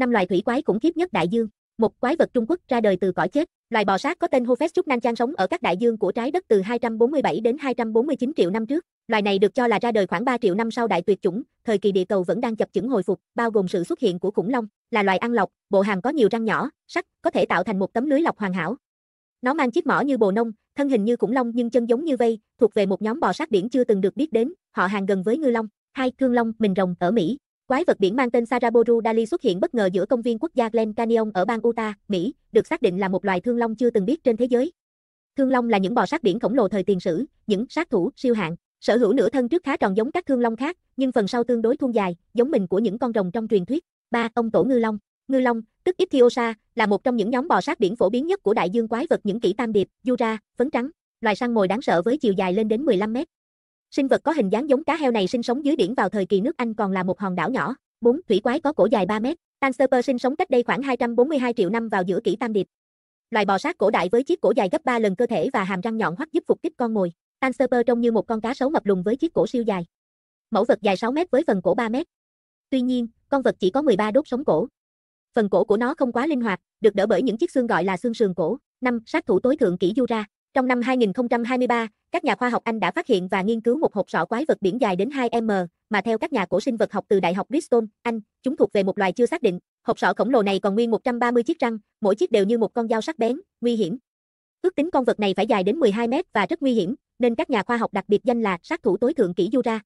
năm loài thủy quái khủng khiếp nhất đại dương. Một quái vật Trung Quốc ra đời từ cõi chết, loài bò sát có tên hô phép chúc nan chan sống ở các đại dương của trái đất từ 247 đến 249 triệu năm trước. Loài này được cho là ra đời khoảng 3 triệu năm sau đại tuyệt chủng, thời kỳ địa cầu vẫn đang chập chững hồi phục, bao gồm sự xuất hiện của khủng long, là loài ăn lọc, bộ hàm có nhiều răng nhỏ, sắc, có thể tạo thành một tấm lưới lọc hoàn hảo. Nó mang chiếc mỏ như bồ nông, thân hình như khủng long nhưng chân giống như vây, thuộc về một nhóm bò sát biển chưa từng được biết đến, họ hàng gần với ngư long, hai cương long, mình rồng ở Mỹ, Quái vật biển mang tên Saraboru Dali xuất hiện bất ngờ giữa công viên quốc gia Glen Canyon ở bang Utah, Mỹ, được xác định là một loài thương long chưa từng biết trên thế giới. Thương long là những bò sát biển khổng lồ thời tiền sử, những sát thủ siêu hạng, sở hữu nửa thân trước khá tròn giống các thương long khác, nhưng phần sau tương đối thon dài, giống mình của những con rồng trong truyền thuyết. Ba, Ông tổ ngư long. Ngư long, tức Ichthyosa, là một trong những nhóm bò sát biển phổ biến nhất của đại dương quái vật những kỷ tam điệp, Jura, phấn trắng, loài săn mồi đáng sợ với chiều dài lên đến 15 mét, Sinh vật có hình dáng giống cá heo này sinh sống dưới biển vào thời kỳ nước Anh còn là một hòn đảo nhỏ. 4. Thủy quái có cổ dài 3 mét. Tanserper sinh sống cách đây khoảng 242 triệu năm vào giữa kỷ Tam Điệp. Loài bò sát cổ đại với chiếc cổ dài gấp 3 lần cơ thể và hàm răng nhọn hoắt giúp phục kích con mồi. Tanserper trông như một con cá sấu mập lùn với chiếc cổ siêu dài. Mẫu vật dài 6 mét với phần cổ 3 mét. Tuy nhiên, con vật chỉ có 13 đốt sống cổ. Phần cổ của nó không quá linh hoạt, được đỡ bởi những chiếc xương gọi là xương sườn cổ. 5. Sát thủ tối thượng kỷ Yura. Trong năm 2023, các nhà khoa học Anh đã phát hiện và nghiên cứu một hộp sọ quái vật biển dài đến 2m, mà theo các nhà cổ sinh vật học từ Đại học Bristol, Anh, chúng thuộc về một loài chưa xác định. Hộp sọ khổng lồ này còn nguyên 130 chiếc răng, mỗi chiếc đều như một con dao sắc bén, nguy hiểm. Ước tính con vật này phải dài đến 12 m và rất nguy hiểm, nên các nhà khoa học đặc biệt danh là sát thủ tối thượng kỷ Jura.